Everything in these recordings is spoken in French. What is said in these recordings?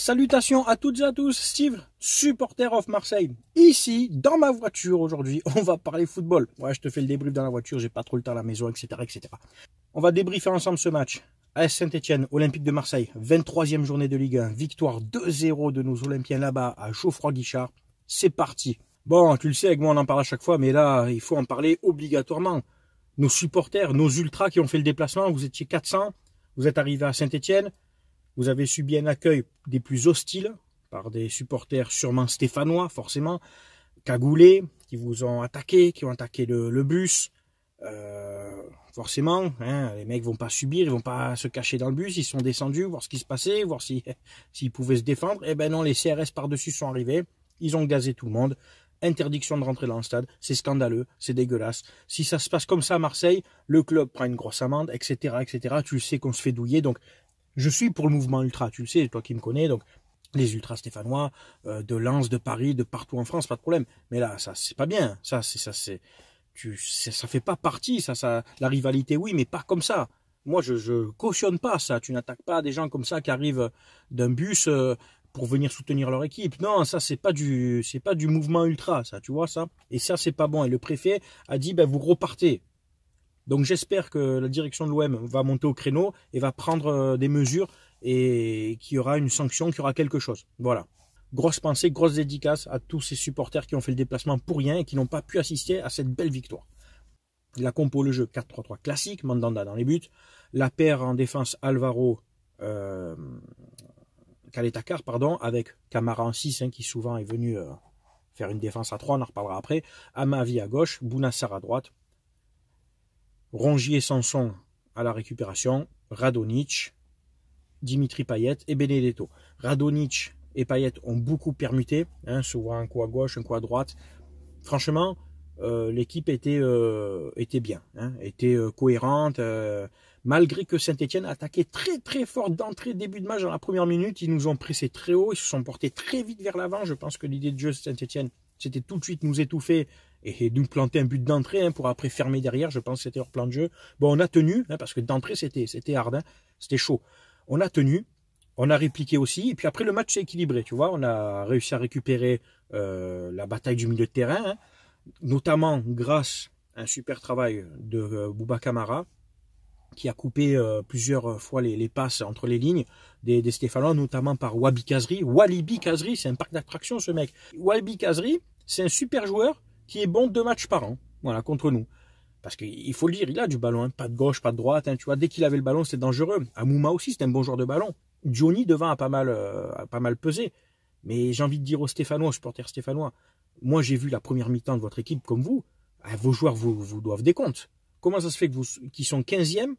Salutations à toutes et à tous, Steve, supporter of Marseille. Ici, dans ma voiture aujourd'hui, on va parler football. Ouais, je te fais le débrief dans la voiture, j'ai pas trop le temps à la maison, etc., etc. On va débriefer ensemble ce match. AS Saint-Etienne, Olympique de Marseille, 23e journée de Ligue 1, victoire 2-0 de nos Olympiens là-bas à Geoffroy-Guichard. C'est parti. Bon, tu le sais, avec moi on en parle à chaque fois, mais là, il faut en parler obligatoirement. Nos supporters, nos ultras qui ont fait le déplacement, vous étiez 400, vous êtes arrivés à Saint-Etienne, vous avez subi un accueil des plus hostiles par des supporters sûrement stéphanois, forcément, cagoulés, qui vous ont attaqué, qui ont attaqué le, bus. Euh, forcément, hein, les mecs vont pas subir, ils vont pas se cacher dans le bus, ils sont descendus, voir ce qui se passait, voir s'ils si, s'ils pouvaient se défendre. Et eh ben non, les CRS par-dessus sont arrivés, ils ont gazé tout le monde. Interdiction de rentrer dans le stade, c'est scandaleux, c'est dégueulasse. Si ça se passe comme ça à Marseille, le club prend une grosse amende, etc., etc. Tu sais qu'on se fait douiller, donc je suis pour le mouvement ultra, tu le sais, toi qui me connais, donc les ultras stéphanois euh, de Lens, de Paris, de partout en France, pas de problème. Mais là, ça c'est pas bien. Ça c'est ça c'est ça fait pas partie. Ça ça la rivalité oui, mais pas comme ça. Moi je cautionne pas ça. Tu n'attaques pas des gens comme ça qui arrivent d'un bus euh, pour venir soutenir leur équipe. Non, ça c'est pas du c'est pas du mouvement ultra ça, tu vois ça. Et ça c'est pas bon. Et le préfet a dit ben vous repartez. Donc j'espère que la direction de l'OM va monter au créneau et va prendre euh, des mesures et qu'il y aura une sanction, qu'il y aura quelque chose. Voilà. Grosse pensée, grosse dédicace à tous ces supporters qui ont fait le déplacement pour rien et qui n'ont pas pu assister à cette belle victoire. La compo, le jeu 4-3-3 classique, Mandanda dans les buts. La paire en défense, Alvaro, euh, Kaletakar, pardon, avec Camara en 6, hein, qui souvent est venu euh, faire une défense à 3, on en reparlera après. Amavi à gauche, Bounassar à droite, Rongier-Sanson à la récupération, Radonic, Dimitri Payet et Benedetto. Radonic et Payet ont beaucoup permuté, hein, souvent un coup à gauche, un coup à droite. Franchement, euh, l'équipe était, euh, était bien, hein, était euh, cohérente. malgré que Saint-Etienne a attaqué très très fort d'entrée, début de match, dans la première minute, ils nous ont pressé très haut, ils se sont portés très vite vers l'avant. Je pense que l'idée de jeu de Saint-Etienne, c'était tout de suite nous étouffer et nous planter un but d'entrée hein, pour après fermer derrière. Je pense que c'était leur plan de jeu. Bon, on a tenu, hein, parce que d'entrée, c'était, c'était hard, hein. c'était chaud. On a tenu, on a répliqué aussi, et puis après, le match s'est équilibré, tu vois. On a réussi à récupérer euh, la bataille du milieu de terrain, notamment grâce à un super travail de euh, Boubacar Kamara, qui a coupé euh, plusieurs fois les, passes entre les lignes des, des Stéphanois, notamment par Wabi Kazri. Walibi Kazri, c'est un parc d'attractions, ce mec. Walibi Kazri, c'est un super joueur qui est bon deux matchs par an, voilà, contre nous. Parce qu'il faut le dire, il a du ballon, hein. pas de gauche, pas de droite, hein, tu vois, dès qu'il avait le ballon, c'est dangereux. Amouma aussi, c'est un bon joueur de ballon. Johnny devant a pas mal, euh, pas mal pesé. Mais j'ai envie de dire aux Stéphanois, aux supporters stéphanois, moi j'ai vu la première mi-temps de votre équipe comme vous, ah, vos joueurs vous, vous doivent des comptes. Comment ça se fait que vous, qu'ils sont 15e,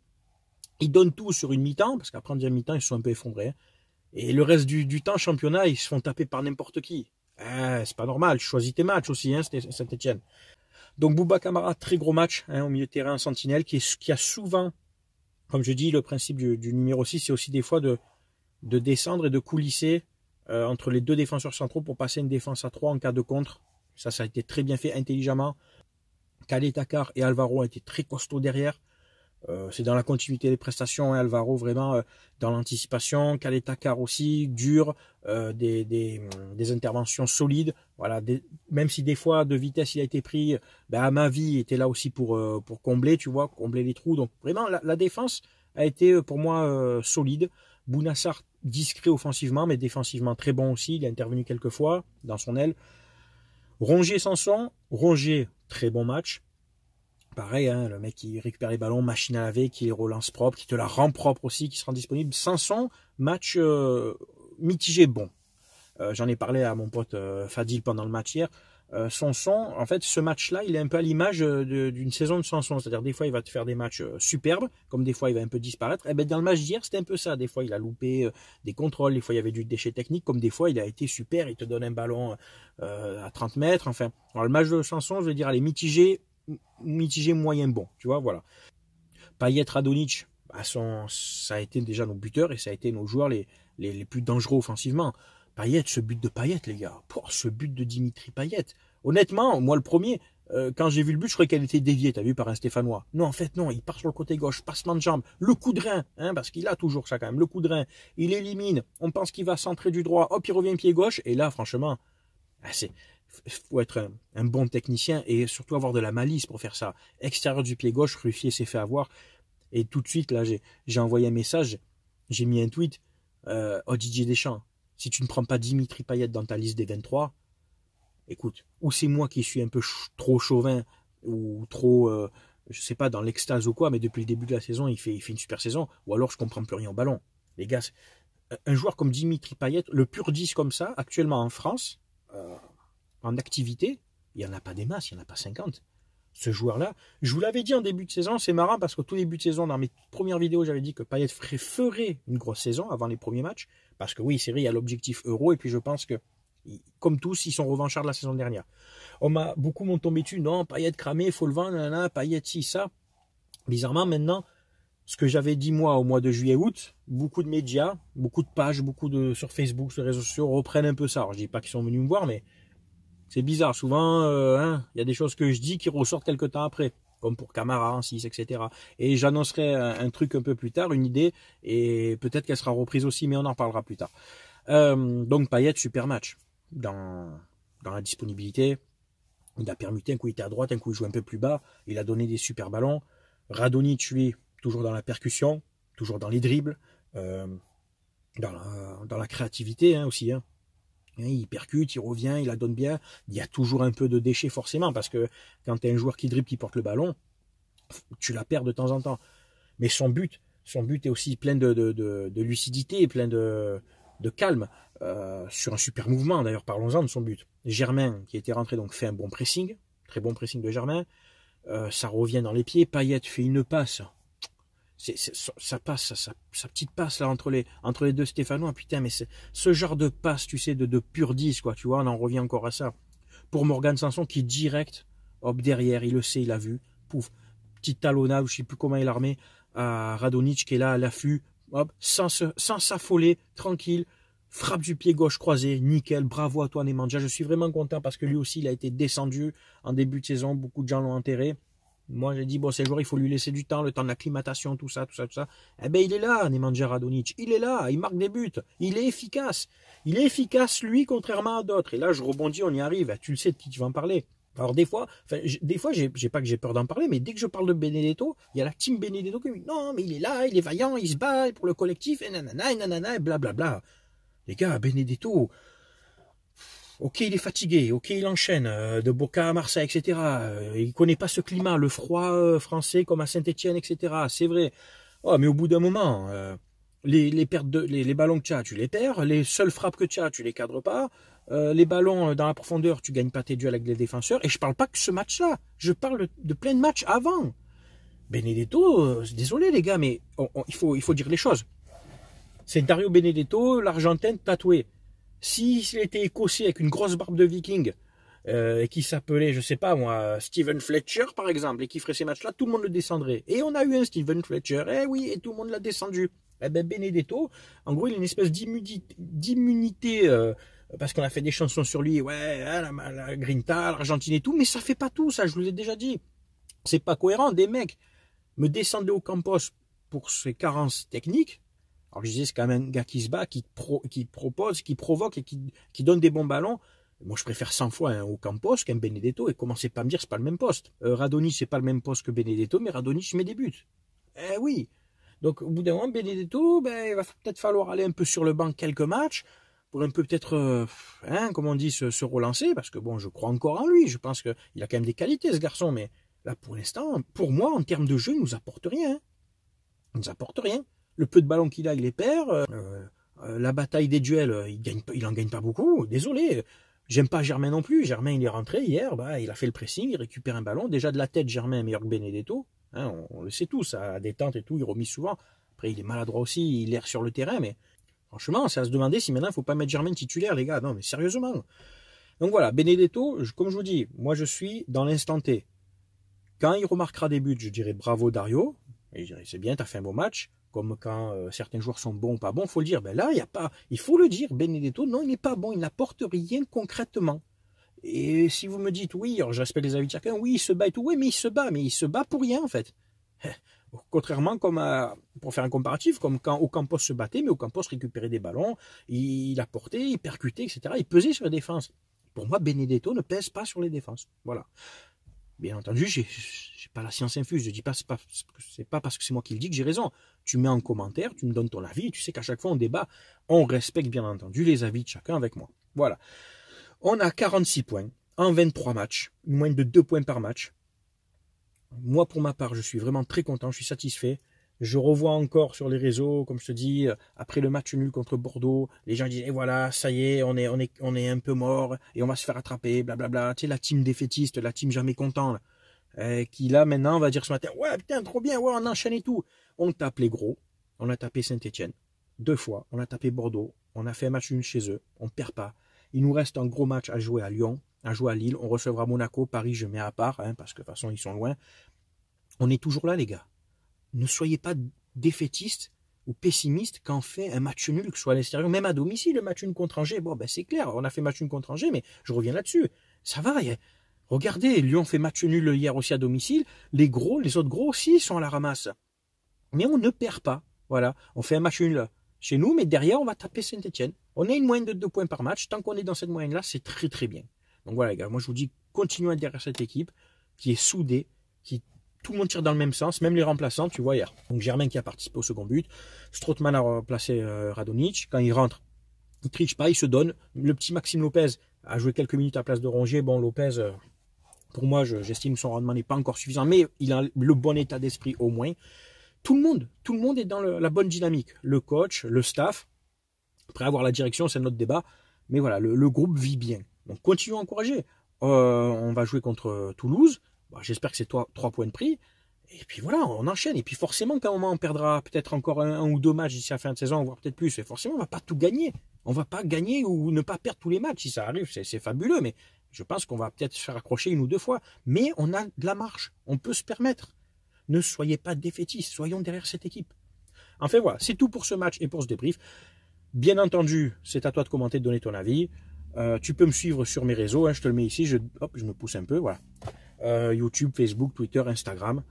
ils donnent tout sur une mi-temps, parce qu'après une mi-temps, ils sont un peu effondrés. Hein. et le reste du, du temps, championnat, ils se font taper par n'importe qui. Eh, c'est pas normal, choisis tes matchs aussi, hein, Saint-Etienne. Donc Bouba Kamara, très gros match hein, au milieu de terrain sentinelle, qui, est, qui a souvent, comme je dis, le principe du, numéro 6, c'est aussi des fois de, de descendre et de coulisser euh, entre les deux défenseurs centraux pour passer une défense à 3 en cas de contre. Ça, ça a été très bien fait intelligemment. Khaled Takar et Alvaro ont été très costauds derrière. Euh, c'est dans la continuité des prestations, hein, Alvaro vraiment euh, dans l'anticipation, Caleta-Car aussi, dur, euh, des, des, interventions solides, voilà, même si des fois de vitesse il a été pris, ben, à ma vie il était là aussi pour, pour combler, tu vois, combler les trous, donc vraiment la, défense a été pour moi solide, Bounassar discret offensivement, mais défensivement très bon aussi, il a intervenu quelques fois dans son aile, Rongier-Sanson, Rongier, très bon match, pareil, hein, le mec qui récupère les ballons, machine à laver, qui les relance propre, qui te la rend propre aussi, qui sera disponible. sanson match euh, mitigé bon. Euh, j'en ai parlé à mon pote euh, Fadil pendant le match hier. Sanson, en fait, ce match-là, il est un peu à l'image d'une saison de Sanson. C'est-à-dire, des fois, il va te faire des matchs superbes, comme des fois, il va un peu disparaître. Et eh ben, dans le match d'hier, c'était un peu ça. Des fois, il a loupé des contrôles, des fois, il y avait du déchet technique, comme des fois, il a été super, il te donne un ballon à 30 mètres. Enfin, Alors, le match de Sanson, je veux dire, elle mitigé mitigé, moyen, bon. Tu vois, voilà. Payet, Radonic, bah, son, ça a été déjà nos buteurs et ça a été nos joueurs les, les, plus dangereux offensivement. Payet, ce but de Payet, les gars. ce but de Dimitri Payet. Honnêtement, moi le premier, euh, quand j'ai vu le but, je croyais qu'elle était déviée, t'as vu, par un Stéphanois. Non, en fait, non, il part sur le côté gauche, passement de jambe, le coup de rein, hein, parce qu'il a toujours ça quand même, le coup de rein. Il élimine, on pense qu'il va centrer du droit, hop, il revient pied gauche, et là, franchement, ah, c'est, faut être un, bon technicien et surtout avoir de la malice pour faire ça. Extérieur du pied gauche, Ruffier s'est fait avoir. Et tout de suite, là, j'ai envoyé un message, j'ai mis un tweet euh, au oh, Didier Deschamps. Si tu ne prends pas Dimitri Payet dans ta liste des 23, écoute, ou c'est moi qui suis un peu trop chauvin ou trop, je euh, je sais pas, dans l'extase ou quoi, mais depuis le début de la saison, il fait, il fait une super saison, ou alors je comprends plus rien au ballon. Les gars, un joueur comme Dimitri Payet, le pur 10 comme ça, actuellement en France, euh, en activité, il n'y en a pas des masses, il n'y en a pas 50. Ce joueur-là, je vous l'avais dit en début de saison, c'est marrant parce que tout début de saison, dans mes premières vidéos, j'avais dit que Payet ferait une grosse saison avant les premiers matchs. Parce que oui, c'est vrai, il y a l'objectif euro et puis je pense que comme tous, ils sont revanchards de la saison dernière. On m'a beaucoup m'ont tombé dessus, non, Payet cramé, il faut le vendre, nanana, Payet si, ça. Bizarrement, maintenant, ce que j'avais dit moi au mois de juillet-août, beaucoup de médias, beaucoup de pages, beaucoup de sur Facebook, sur les réseaux sociaux reprennent un peu ça. je dis pas qu'ils sont venus me voir, mais c'est bizarre, souvent, euh, hein, il y a des choses que je dis qui ressortent quelque temps après, comme pour Camara, 6, etc. Et j'annoncerai un, truc un peu plus tard, une idée, et peut-être qu'elle sera reprise aussi, mais on en reparlera plus tard. Euh, donc Payette, super match dans, dans la disponibilité. Il a permuté, un coup il était à droite, un coup il jouait un peu plus bas. Il a donné des super ballons. Radonic, lui, toujours dans la percussion, toujours dans les dribbles, euh, dans, la, créativité hein, aussi. Hein. Hein, il percute, il revient, il la donne bien. Il y a toujours un peu de déchets forcément, parce que quand tu as un joueur qui dribble, qui porte le ballon, tu la perds de temps en temps. Mais son but, son but est aussi plein de, de, de, lucidité, plein de, de calme, euh, sur un super mouvement. D'ailleurs, parlons-en de son but. Germain, qui était rentré, donc fait un bon pressing, très bon pressing de Germain. Euh, ça revient dans les pieds. Payet fait une passe c'est ça passe, sa, petite passe là entre les, entre les deux Stéphanois, putain, mais ce genre de passe, tu sais, de, de pur 10, quoi, tu vois, on en revient encore à ça. Pour Morgan Sanson qui direct, hop, derrière, il le sait, il a vu, pouf, petite talonnade, je sais plus comment il l'a armé, à Radonic qui est là à l'affût, hop, sans s'affoler, tranquille, frappe du pied gauche croisé, nickel, bravo à toi Nemanja, je suis vraiment content parce que lui aussi, il a été descendu en début de saison, beaucoup de gens l'ont enterré. Moi, j'ai dit, bon, le joueurs, il faut lui laisser du temps, le temps de l'acclimatation, tout ça, tout ça, tout ça. Eh ben, il est là, Nemanja Radonic. Il est là, il marque des buts. Il est efficace. Il est efficace, lui, contrairement à d'autres. Et là, je rebondis, on y arrive. Tu le sais de qui tu vas en parler. Alors, des fois, des fois, j'ai pas que j'ai peur d'en parler, mais dès que je parle de Benedetto, il y a la team Benedetto qui me dit, non, mais il est là, il est vaillant, il se bat pour le collectif, et nanana, et nanana, et blablabla. Les gars, Benedetto, Ok, il est fatigué, ok, il enchaîne euh, de Boca à Marseille, etc. Il euh, il connaît pas ce climat, le froid euh, français comme à saint etienne etc. C'est vrai. Oh, mais au bout d'un moment, les, les, de, ballons que tu as, tu les perds. Les seules frappes que tu as, tu les cadres pas. les ballons dans la profondeur, tu gagnes pas tes duels avec les défenseurs. Et je parle pas que ce match-là. Je parle de plein de matchs avant. Benedetto, désolé les gars, mais il, faut, il faut dire les choses. C'est Dario Benedetto, l'Argentine tatoué. S'il était écossais avec une grosse barbe de viking, euh, et qui s'appelait, je sais pas moi, Steven Fletcher par exemple, et qui ferait ces matchs-là, tout le monde le descendrait. Et on a eu un Steven Fletcher, eh oui, et tout le monde l'a descendu. Eh ben Benedetto, en gros, il a une espèce d'immunité, euh, parce qu'on a fait des chansons sur lui, ouais, hein, la, la Grinta, l'Argentine et tout, mais ça fait pas tout, ça, je vous l'ai déjà dit. C'est pas cohérent, des mecs me descendaient au Campos pour ses carences techniques, alors je disais, c'est quand même un gars qui se bat, qui, propose, qui provoque et qui, donne des bons ballons. Moi, je préfère 100 fois un Ocampos qu'un Benedetto. Et commencez pas à me dire, c'est pas le même poste. Euh, Radoni, c'est pas le même poste que Benedetto, mais Radoni, je mets des buts. Eh oui. Donc, au bout d'un moment, Benedetto, ben, il va peut-être falloir aller un peu sur le banc quelques matchs pour un peu peut-être, euh, hein, comme on dit, se, relancer. Parce que bon, je crois encore en lui. Je pense qu'il a quand même des qualités, ce garçon. Mais là, pour l'instant, pour moi, en termes de jeu, il nous apporte rien. Il nous apporte rien le peu de ballons qu'il a, il les perd. Euh, euh, la bataille des duels, euh, il, gagne, il en gagne pas beaucoup. Désolé. J'aime pas Germain non plus. Germain, il est rentré hier, bah, il a fait le pressing, il récupère un ballon. Déjà de la tête, Germain est meilleur que Benedetto. Hein, on, le sait tous, à détente et tout, il remis souvent. Après, il est maladroit aussi, il erre sur le terrain, mais franchement, c'est à se demander si maintenant il faut pas mettre Germain titulaire, les gars. Non, mais sérieusement. Donc voilà, Benedetto, comme je vous dis, moi je suis dans l'instant T. Quand il remarquera des buts, je dirais bravo Dario. Et je dirais c'est bien, t'as fait un beau match comme quand euh, certains joueurs sont bons ou pas bons, faut le dire. Ben là, il y a pas, il faut le dire. Benedetto, non, il n'est pas bon, il n'apporte rien concrètement. Et si vous me dites oui, alors je les avis de chacun, oui, il se bat et tout, oui, mais il se bat, mais il se bat pour rien en fait. Contrairement, comme pour faire un comparatif, comme quand Ocampos se battait, mais Ocampos récupérait des ballons, il, apportait, il percutait, etc. Il pesait sur les défenses. Pour moi, Benedetto ne pèse pas sur les défenses. Voilà. Bien entendu, j'ai pas la science infuse. Je dis pas, c'est pas, parce que c'est moi qui le dis que j'ai raison. Tu mets en commentaire, tu me donnes ton avis. Tu sais qu'à chaque fois on débat, on respecte bien entendu les avis de chacun avec moi. Voilà. On a 46 points en 23 matchs, Moins de 2 points par match. Moi, pour ma part, je suis vraiment très content, je suis satisfait. Je revois encore sur les réseaux, comme je te dis, euh, après le match nul contre Bordeaux, les gens disent, eh voilà, ça y est, on est, on est, un peu mort et on va se faire attraper, blablabla. Tu sais, la team défaitiste, la team jamais content, euh, qui là maintenant va dire ce matin, ouais, putain, trop bien, ouais, on enchaîne et tout. On tape les gros, on a tapé Saint-Etienne deux fois, on a tapé Bordeaux, on a fait un match nul chez eux, on perd pas. Il nous reste un gros match à jouer à Lyon, à jouer à Lille, on recevra Monaco, Paris, je mets à part, hein, parce que de toute façon ils sont loin. On est toujours là, les gars ne soyez pas défaitiste ou pessimiste quand on fait un match nul, que ce soit à l'extérieur, même à domicile, le match nul contre Angers. Bon, ben c'est clair, on a fait match nul contre Angers, mais je reviens là-dessus. Ça va, regardez, Lyon fait match nul hier aussi à domicile. Les gros, les autres gros aussi sont à la ramasse. Mais on ne perd pas. Voilà, on fait un match nul chez nous, mais derrière, on va taper Saint-Etienne. On a une moyenne de 2 points par match. Tant qu'on est dans cette moyenne-là, c'est très très bien. Donc voilà, les gars, moi je vous dis, continuez derrière cette équipe qui est soudée, qui tout le monde tire dans le même sens, même les remplaçants, tu vois hier. Donc Germain qui a participé au second but, Strootman a remplacé euh, quand il rentre, il triche pas, il se donne. Le petit Maxime Lopez a joué quelques minutes à la place de Rongier, bon Lopez, euh, pour moi j'estime que son rendement n'est pas encore suffisant, mais il a le bon état d'esprit au moins. Tout le monde, tout le monde est dans la bonne dynamique, le coach, le staff, après avoir la direction, c'est notre débat, mais voilà, le, groupe vit bien. Donc continuons à encourager. Euh, on va jouer contre euh, Toulouse. Bah, j'espère que c'est trois points de prix. Et puis voilà, on enchaîne. Et puis forcément, qu'à un moment, on perdra peut-être encore un, ou deux matchs d'ici la fin de saison, voire peut-être plus. Et forcément, on ne va pas tout gagner. On ne va pas gagner ou ne pas perdre tous les matchs. Si ça arrive, c'est fabuleux. Mais je pense qu'on va peut-être se faire accrocher une ou deux fois. Mais on a de la marche. On peut se permettre. Ne soyez pas défaitistes. Soyons derrière cette équipe. Enfin voilà, c'est tout pour ce match et pour ce débrief. Bien entendu, c'est à toi de commenter, de donner ton avis. Euh, tu peux me suivre sur mes réseaux. Hein. je te le mets ici. Je, je me pousse un peu. Voilà. Euh, YouTube, Facebook, Twitter, Instagram.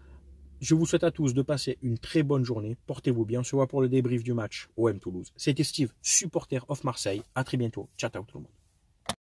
Je vous souhaite à tous de passer une très bonne journée. Portez-vous bien. On se voit pour le débrief du match OM Toulouse. C'était Steve, supporter of Marseille. À très bientôt. Ciao, ciao tout le monde.